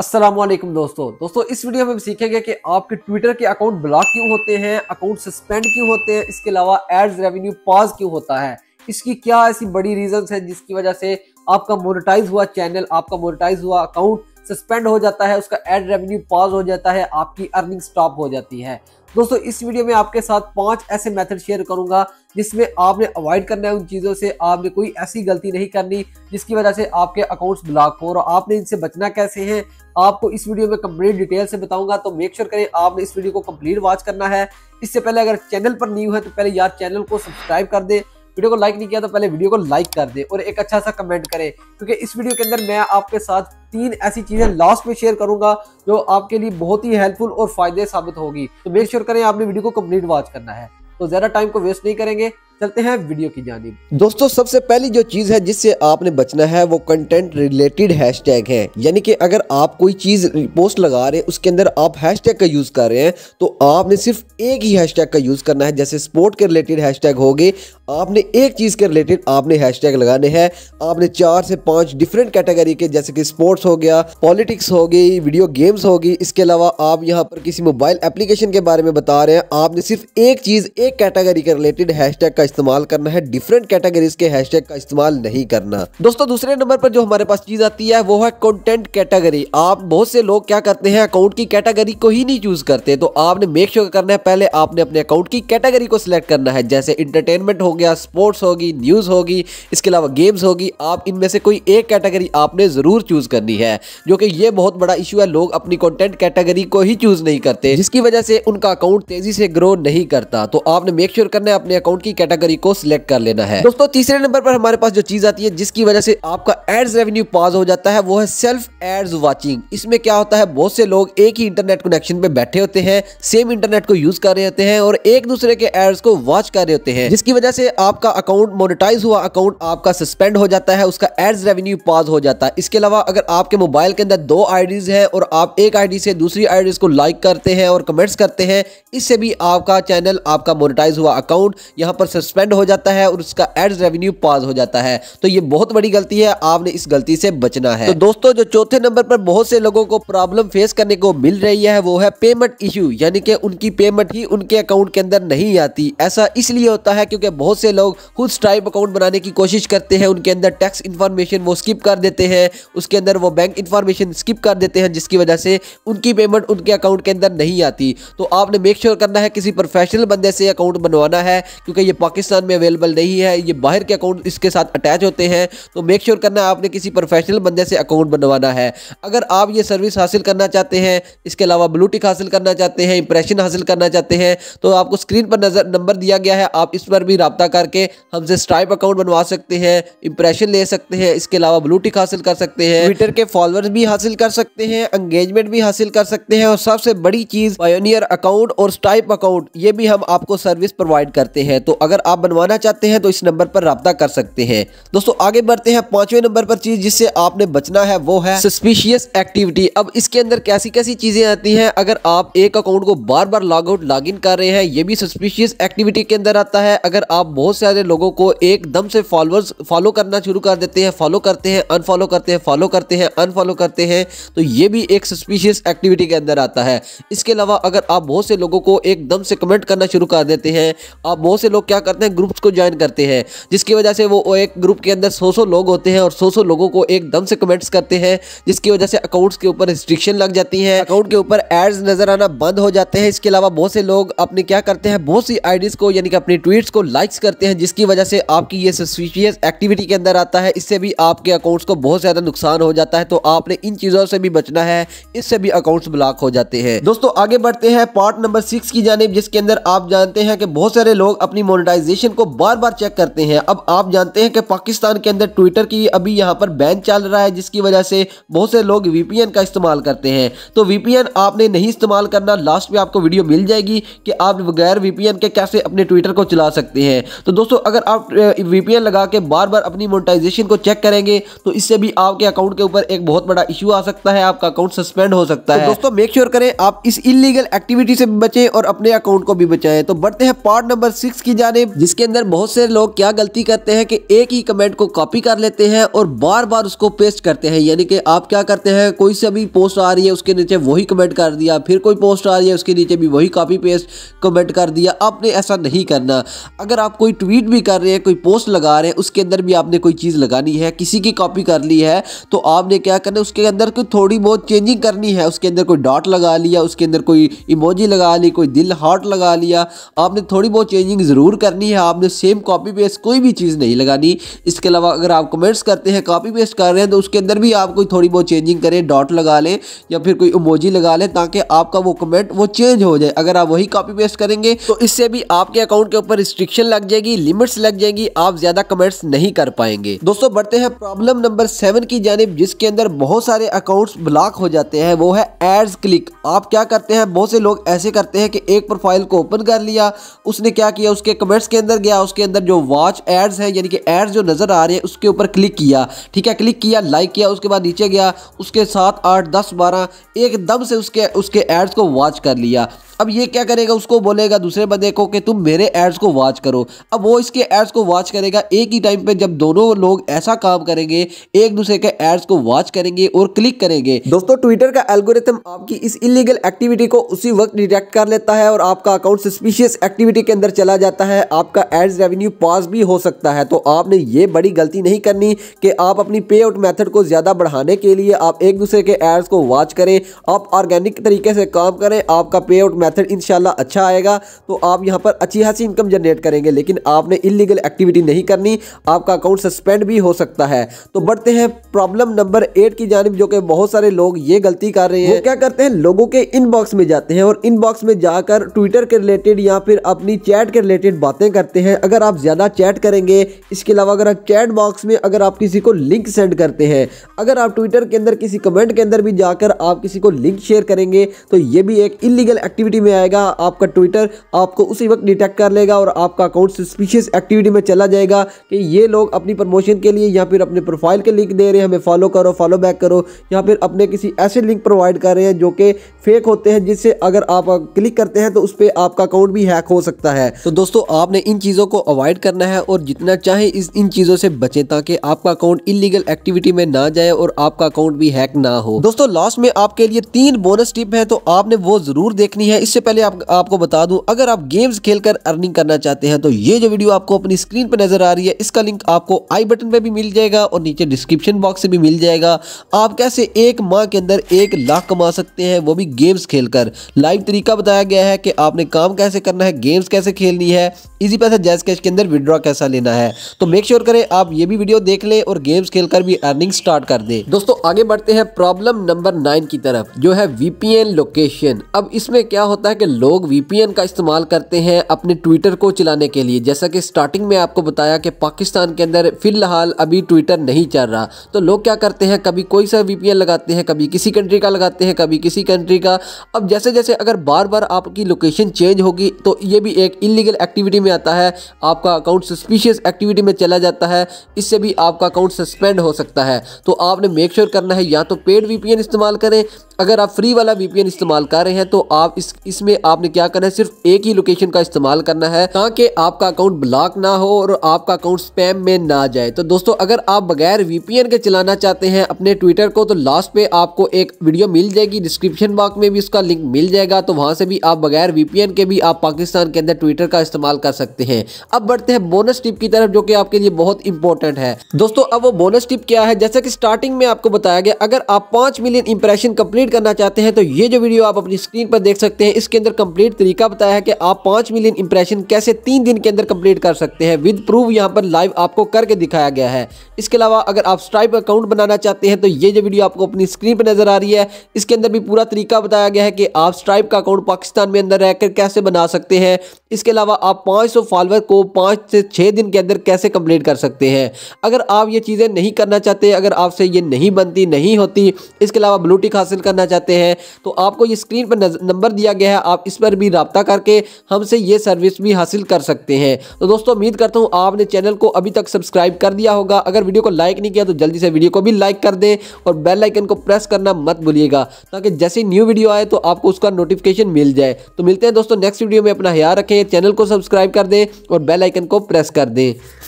असलम दोस्तों दोस्तों इस वीडियो में हम सीखेंगे कि आपके ट्विटर के अकाउंट ब्लॉक क्यों होते हैं अकाउंट सस्पेंड क्यों होते हैं इसके अलावा एड्स रेवेन्यू पॉज क्यों होता है इसकी क्या ऐसी बड़ी रीजंस है जिसकी वजह से आपका मोनेटाइज हुआ चैनल आपका मोनेटाइज हुआ अकाउंट सस्पेंड हो जाता है उसका एड रेवेन्यू पॉज हो जाता है आपकी अर्निंग स्टॉप हो जाती है दोस्तों इस वीडियो में आपके साथ पांच ऐसे मेथड शेयर करूंगा जिसमें आपने अवॉइड करना है उन चीज़ों से आपने कोई ऐसी गलती नहीं करनी जिसकी वजह से आपके अकाउंट्स ब्लॉक हो और आपने इनसे बचना कैसे है आपको इस वीडियो में कंप्लीट डिटेल से बताऊंगा तो मेक श्योर करें आपने इस वीडियो को कंप्लीट वॉच करना है इससे पहले अगर चैनल पर न्यू है तो पहले यार चैनल को सब्सक्राइब कर दें वीडियो को लाइक नहीं किया तो पहले वीडियो को लाइक कर दे और एक अच्छा सा कमेंट करे क्योंकि इस वीडियो के अंदर मैं आपके साथ तीन ऐसी चीज़ें लास्ट में शेयर करूंगा जो आपके लिए बहुत ही हेल्पफुल और फायदे साबित होगी तो मेक श्योर करें आपने वीडियो को कम्प्लीट वॉच करना है तो ज़्यादा टाइम को वेस्ट नहीं करेंगे चलते हैं वीडियो की जानी दोस्तों सबसे पहली जो चीज है जिससे आपने बचना है वो कंटेंट रिलेटेड हैशटैग है यानी कि अगर आप कोई चीज पोस्ट लगा रहे हैं उसके अंदर आप हैशटैग का यूज कर रहे हैं तो आपने सिर्फ एक ही हैशटैग का यूज करना है जैसे स्पोर्ट के रिलेटेड हैशटैग हो गए आपने एक चीज के रिलेटेड आपने हैशटैग लगाने हैं आपने चार से पांच डिफरेंट कैटेगरी के जैसे कि स्पोर्ट्स हो गया पॉलिटिक्स हो गई वीडियो गेम्स होगी इसके अलावा आप यहाँ पर किसी मोबाइल एप्लीकेशन के बारे में बता रहे हैं आपने सिर्फ एक चीज एक कैटेगरी के रिलेटेड हैशटैग का इस्तेमाल करना है डिफरेंट कैटेगरीज के हैशटैग का इस्तेमाल नहीं करना दोस्तों दूसरे नंबर पर जो हमारे पास चीज आती है वो है कंटेंट कैटेगरी आप बहुत से लोग क्या करते हैं अकाउंट की कैटेगरी को ही नहीं चूज करते तो आपने मेक श्योर sure करना है पहले आपने अपने अकाउंट की कैटेगरी को सिलेक्ट करना है जैसे इंटरटेनमेंट हो गया स्पोर्ट्स होगी न्यूज होगी इसके अलावा गेम्स होगी आप इनमें से कोई एक कैटेगरी आपने जरूर चूज करनी है जो कि ये बहुत बड़ा इशू है लोग अपनी कॉन्टेंट कैटेगरी को ही चूज नहीं करते जिसकी वजह से उनका अकाउंट तेजी से ग्रो नहीं करता तो आपने मेक श्योर sure करना है अपने अकाउंट की कैटेगरी कैटेगरी को सिलेक्ट कर लेना है दोस्तों तीसरे नंबर पर हमारे पास जो चीज आती है जिसकी वजह से आपका एड्स रेवेन्यू पास हो जाता है वो है सेल्फ एड्स वाचिंग इसमें क्या होता है बहुत से लोग एक ही इंटरनेट कनेक्शन पे बैठे होते हैं सेम इंटरनेट को यूज कर रहे होते हैं और एक दूसरे के एड्स को वॉच कर रहे होते हैं जिसकी वजह से आपका अकाउंट मोनिटाइज हुआ अकाउंट आपका सस्पेंड हो जाता है उसका एड्स रेवेन्यू पास हो जाता है इसके अलावा अगर आपके मोबाइल के अंदर दो आई है और आप एक आई से दूसरी आई को लाइक करते हैं और कमेंट्स करते हैं इससे भी आपका चैनल आपका मोनिटाइज हुआ अकाउंट यहाँ पर सस्पेंड हो जाता है और उसका एड्स रेवेन्यू पास हो जाता है तो ये बहुत बड़ी गलती है आपने इस गलती से बचना है तो दोस्तों जो चौथे नंबर पर बहुत से लोगों को प्रॉब्लम फेस करने को मिल रही है वो है पेमेंट इश्यू यानी कि उनकी पेमेंट ही उनके अकाउंट के अंदर नहीं आती ऐसा इसलिए होता है क्योंकि बहुत से लोग खुद स्ट्राइप अकाउंट बनाने की कोशिश करते हैं उनके अंदर टैक्स इन्फॉर्मेशन वो स्किप कर देते हैं उसके अंदर वो बैंक इन्फॉर्मेशन स्किप कर देते हैं जिसकी वजह से उनकी पेमेंट उनके अकाउंट के अंदर नहीं आती तो आपने मेक श्योर sure करना है किसी प्रोफेशनल बंदे से अकाउंट बनवाना है क्योंकि ये पाकिस्तान में अवेलेबल नहीं है ये बाहर के अकाउंट इसके साथ अटैच होते हैं तो मेक श्योर करना आपने किसी प्रोफेशनल बंदे से अकाउंट बनवाना है अगर आप ये सर्विस हासिल करना चाहते हैं इसके अलावा ब्लूटिक हासिल करना चाहते हैं इंप्रेशन हासिल करना चाहते हैं तो आपको स्क्रीन पर नजर नंबर दिया गया है आप इस पर भी रबता करके हमसे स्ट्राइप अकाउंट बनवा सकते हैं इंप्रेशन ले सकते हैं इसके अलावा ब्लूटिक हासिल कर सकते हैं ट्विटर के फॉलोअर्स भी हासिल कर सकते हैं एंगेजमेंट भी हासिल कर सकते हैं और सबसे बड़ी चीज़ पायोनियर अकाउंट और स्ट्राइप अकाउंट ये भी हम आपको सर्विस प्रोवाइड करते हैं तो अगर आप बनवाना चाहते हैं तो इस नंबर पर रबता कर सकते हैं दोस्तों आगे बढ़ते हैं पांचवें नंबर पर चीज जिससे आपने बचना है वो है सस्पिशियस एक्टिविटी अब इसके अंदर कैसी कैसी चीजें आती हैं अगर आप एक अकाउंट को बार बार लॉग आउट लॉग इन कर रहे हैं ये भी सस्पिशियस एक्टिविटी के अंदर आता है अगर आप बहुत सारे लोगों को एकदम से फॉलोअर्स फॉलो करना शुरू कर देते हैं फॉलो करते हैं अनफॉलो करते हैं फॉलो करते हैं अनफॉलो करते हैं तो ये भी एक सस्पिशियस एक्टिविटी के अंदर आता है इसके अलावा अगर आप बहुत से लोगों को एकदम से कमेंट करना शुरू कर देते हैं आप बहुत से लोग क्या कर करते हैं ग्रुप्स को ज्वाइन करते हैं जिसकी वजह से वो एक ग्रुप के अंदर सौ सौ लोग होते हैं और सौ सौ लोगों को एकदम से कमेंट्स करते हैं जिसकी वजह से अकाउंट्स के ऊपर रिस्ट्रिक्शन लग जाती है अकाउंट के ऊपर एड्स नजर आना बंद हो जाते हैं इसके अलावा बहुत से लोग अपने क्या करते हैं बहुत सी आईडीज को यानी कि अपनी ट्वीट्स को लाइक्स करते हैं जिसकी वजह से आपकी ये सस्पिशियस एक्टिविटी के अंदर आता है इससे भी आपके अकाउंट्स को बहुत ज़्यादा नुकसान हो जाता है तो आपने इन चीज़ों से भी बचना है इससे भी अकाउंट्स ब्लॉक हो जाते हैं दोस्तों आगे बढ़ते हैं पार्ट नंबर सिक्स की जानब जिसके अंदर आप जानते हैं कि बहुत सारे लोग अपनी मोनिटाइज ऑर्गेनाइजेशन को बार बार चेक करते हैं अब आप जानते हैं कि पाकिस्तान के अंदर ट्विटर की अभी यहाँ पर बैन चल रहा है जिसकी वजह से बहुत से लोग वीपीएन का इस्तेमाल करते हैं तो वीपीएन आपने नहीं इस्तेमाल करना लास्ट में आपको वीडियो मिल जाएगी कि आप बगैर वीपीएन के कैसे अपने ट्विटर को चला सकते हैं तो दोस्तों अगर आप वीपीएन लगा के बार बार अपनी मोनिटाइजेशन को चेक करेंगे तो इससे भी आपके अकाउंट के ऊपर एक बहुत बड़ा इशू आ सकता है आपका अकाउंट सस्पेंड हो सकता तो है दोस्तों मेक श्योर करें आप इस इलीगल एक्टिविटी से बचें और अपने अकाउंट को भी बचाएं तो बढ़ते हैं पार्ट नंबर सिक्स की जानेब जिसके अंदर बहुत से लोग क्या गलती करते हैं कि एक ही कमेंट को कॉपी कर लेते हैं और बार बार उसको पेस्ट करते हैं यानी कि आप क्या करते हैं कोई से भी पोस्ट आ रही है उसके नीचे वही कमेंट कर दिया फिर कोई पोस्ट आ रही है उसके नीचे भी वही कॉपी पेस्ट कमेंट कर दिया आपने ऐसा नहीं करना अगर आप कोई ट्वीट भी कर रहे हैं कोई पोस्ट लगा रहे हैं उसके अंदर भी आपने कोई चीज़ लगानी है किसी की कॉपी कर ली है तो आपने क्या करना है उसके अंदर कोई थोड़ी बहुत चेंजिंग करनी है उसके अंदर कोई डॉट लगा लिया उसके अंदर कोई इमोजी लगा ली कोई दिल हार्ट लगा लिया आपने थोड़ी बहुत चेंजिंग ज़रूर करनी लगानी है आपने सेम कॉपी पेस्ट कोई भी चीज़ नहीं लगानी इसके अलावा अगर आप कमेंट्स करते हैं कॉपी पेस्ट कर रहे हैं तो उसके अंदर भी आप कोई थोड़ी बहुत चेंजिंग करें डॉट लगा लें या फिर कोई इमोजी लगा लें ताकि आपका वो कमेंट वो चेंज हो जाए अगर आप वही कॉपी पेस्ट करेंगे तो इससे भी आपके अकाउंट के ऊपर रिस्ट्रिक्शन लग जाएगी लिमिट्स लग जाएगी आप ज़्यादा कमेंट्स नहीं कर पाएंगे दोस्तों बढ़ते हैं प्रॉब्लम नंबर सेवन की जानब जिसके अंदर बहुत सारे अकाउंट्स ब्लॉक हो जाते हैं वो है एड्स क्लिक आप क्या करते हैं बहुत से लोग ऐसे करते हैं कि एक प्रोफाइल को ओपन कर लिया उसने क्या किया उसके कमेंट्स एड्स के अंदर गया उसके अंदर जो वॉच एड्स है यानी कि एड्स जो नज़र आ रहे हैं उसके ऊपर क्लिक किया ठीक है क्लिक किया लाइक किया उसके बाद नीचे गया उसके साथ आठ दस बारह एकदम से उसके उसके एड्स को वॉच कर लिया अब ये क्या करेगा उसको बोलेगा दूसरे बंदे को कि तुम मेरे एड्स को वॉच करो अब वो इसके एड्स को वॉच करेगा एक ही टाइम पे जब दोनों लोग ऐसा काम करेंगे एक दूसरे के एड्स को वॉच करेंगे और क्लिक करेंगे दोस्तों ट्विटर का एल्गोरिथम आपकी इस इलीगल एक्टिविटी को उसी वक्त डिटेक्ट कर लेता है और आपका अकाउंट सस्पिशियस एक्टिविटी के अंदर चला जाता है आपका एड्स रेवेन्यू पास भी हो सकता है तो आपने ये बड़ी गलती नहीं करनी कि आप अपनी पे आउट मैथड को ज़्यादा बढ़ाने के लिए आप एक दूसरे के एड्स को वॉच करें आप ऑर्गेनिक तरीके से काम करें आपका पे आउट मेथड इन अच्छा आएगा तो आप यहाँ पर अच्छी खासी इनकम जनरेट करेंगे लेकिन आपने इलीगल एक्टिविटी नहीं करनी आपका अकाउंट सस्पेंड भी हो सकता है तो बढ़ते हैं प्रॉब्लम नंबर एट की जानब जो कि बहुत सारे लोग ये गलती कर रहे हैं क्या करते हैं लोगों के इनबॉक्स में जाते हैं और इनबॉक्स में जाकर ट्विटर के रिलेटेड या फिर अपनी चैट के रिलेटेड बातें करते हैं अगर आप ज़्यादा चैट करेंगे इसके अलावा अगर आप चैट बॉक्स में अगर आप किसी को लिंक सेंड करते हैं अगर आप ट्विटर के अंदर किसी कमेंट के अंदर भी जाकर आप किसी को लिंक शेयर करेंगे तो ये भी एक इलीगल एक्टिविटी एक्टिविटी में आएगा आपका ट्विटर आपको उसी वक्त डिटेक्ट कर लेगा और आपका अकाउंट सस्पिशियस एक्टिविटी में चला जाएगा कि ये लोग अपनी प्रमोशन के लिए या फिर अपने प्रोफाइल के लिंक दे रहे हैं हमें फॉलो करो फॉलो बैक करो या फिर अपने किसी ऐसे लिंक प्रोवाइड कर रहे हैं जो कि फेक होते हैं जिससे अगर आप क्लिक करते हैं तो उस पर आपका अकाउंट भी हैक हो सकता है तो दोस्तों आपने इन चीज़ों को अवॉइड करना है और जितना चाहे इस इन चीज़ों से बचें ताकि आपका अकाउंट इलीगल एक्टिविटी में ना जाए और आपका अकाउंट भी हैक ना हो दोस्तों लास्ट में आपके लिए तीन बोनस टिप है तो आपने वो जरूर देखनी है इससे पहले आप, आपको बता दूं अगर आप गेम्स खेलकर अर्निंग करना चाहते हैं तो ये जो वीडियो आपको अपनी स्क्रीन पर नजर आ रही है इसका लिंक आपको आई बटन पर भी मिल जाएगा और नीचे डिस्क्रिप्शन बॉक्स से भी मिल जाएगा आप कैसे एक माह के अंदर एक लाख कमा सकते हैं वो भी गेम्स खेलकर लाइव तरीका बताया गया है कि आपने काम कैसे करना है गेम्स कैसे खेलनी है इजी पैसा जैस कैश के अंदर विड्रॉ कैसा लेना है तो मेक श्योर करें आप ये भी वीडियो देख लें और गेम्स खेलकर भी अर्निंग स्टार्ट कर दें दोस्तों आगे बढ़ते हैं प्रॉब्लम नंबर नाइन की तरफ जो है वीपीएन लोकेशन अब इसमें क्या होता है कि लोग वीपीएन का इस्तेमाल करते हैं अपने ट्विटर को चलाने के लिए जैसा कि स्टार्टिंग में आपको बताया कि पाकिस्तान के अंदर फिलहाल अभी ट्विटर नहीं चल रहा तो लोग क्या करते हैं कभी कोई सा वीपीएन लगाते हैं कभी किसी कंट्री का लगाते हैं कभी किसी कंट्री का अब जैसे जैसे अगर बार बार आपकी लोकेशन चेंज होगी तो ये भी एक इलीगल एक्टिविटी में आता है आपका अकाउंट सस्पिशियस एक्टिविटी में चला जाता है इससे भी आपका अकाउंट सस्पेंड हो सकता है तो आपने मेक श्योर sure करना है या तो पेड वीपीएन इस्तेमाल करें अगर आप फ्री वाला वीपीएन इस्तेमाल कर रहे हैं तो आप इस इसमें आपने क्या करना है सिर्फ एक ही लोकेशन का इस्तेमाल करना है ताकि आपका अकाउंट ब्लॉक ना हो और आपका अकाउंट स्पैम में ना जाए तो दोस्तों अगर आप बगैर वीपीएन के चलाना चाहते हैं अपने ट्विटर को तो लास्ट पे आपको एक वीडियो मिल जाएगी डिस्क्रिप्शन बॉक्स में भी उसका लिंक मिल जाएगा तो वहां से भी आप बगैर वीपीएन के भी आप पाकिस्तान के अंदर ट्विटर का इस्तेमाल कर सकते हैं अब बढ़ते हैं बोनस टिप की तरफ जो कि आपके लिए बहुत इंपॉर्टेंट है दोस्तों अब वो बोनस टिप क्या है जैसे कि स्टार्टिंग में आपको बताया गया अगर आप पांच मिलियन इंप्रेशन कंप्लीट कंप्लीट करना चाहते हैं तो ये जो वीडियो आप अपनी स्क्रीन पर देख सकते हैं इसके अंदर कंप्लीट तरीका बताया है कि आप पांच मिलियन इंप्रेशन कैसे तीन दिन के अंदर कंप्लीट कर सकते हैं विद प्रूफ यहाँ पर लाइव आपको करके दिखाया गया है इसके अलावा अगर आप स्ट्राइप अकाउंट बनाना चाहते हैं तो ये जो वीडियो आपको अपनी स्क्रीन पर नजर आ रही है इसके अंदर भी पूरा तरीका बताया गया है कि आप स्ट्राइप का अकाउंट पाकिस्तान में अंदर रहकर कैसे बना सकते हैं इसके अलावा आप 500 फॉलोअर को पाँच से छः दिन के अंदर कैसे कंप्लीट कर सकते हैं अगर आप ये चीज़ें नहीं करना चाहते अगर आपसे ये नहीं बनती नहीं होती इसके अलावा ब्लूटिक हासिल करना चाहते हैं तो आपको ये स्क्रीन पर नंबर दिया गया है आप इस पर भी रबता करके हमसे ये सर्विस भी हासिल कर सकते हैं तो दोस्तों उम्मीद करता हूँ आपने चैनल को अभी तक सब्सक्राइब कर दिया होगा अगर वीडियो को लाइक नहीं किया तो जल्दी से वीडियो को भी लाइक कर दें और बेल आइकन को प्रेस करना मत भूलिएगा ताकि जैसे न्यू वीडियो आए तो आपको उसका नोटिफिकेशन मिल जाए तो मिलते हैं दोस्तों नेक्स्ट वीडियो में अपना ख्याल रखें चैनल को सब्सक्राइब कर दें और बेल आइकन को प्रेस कर दें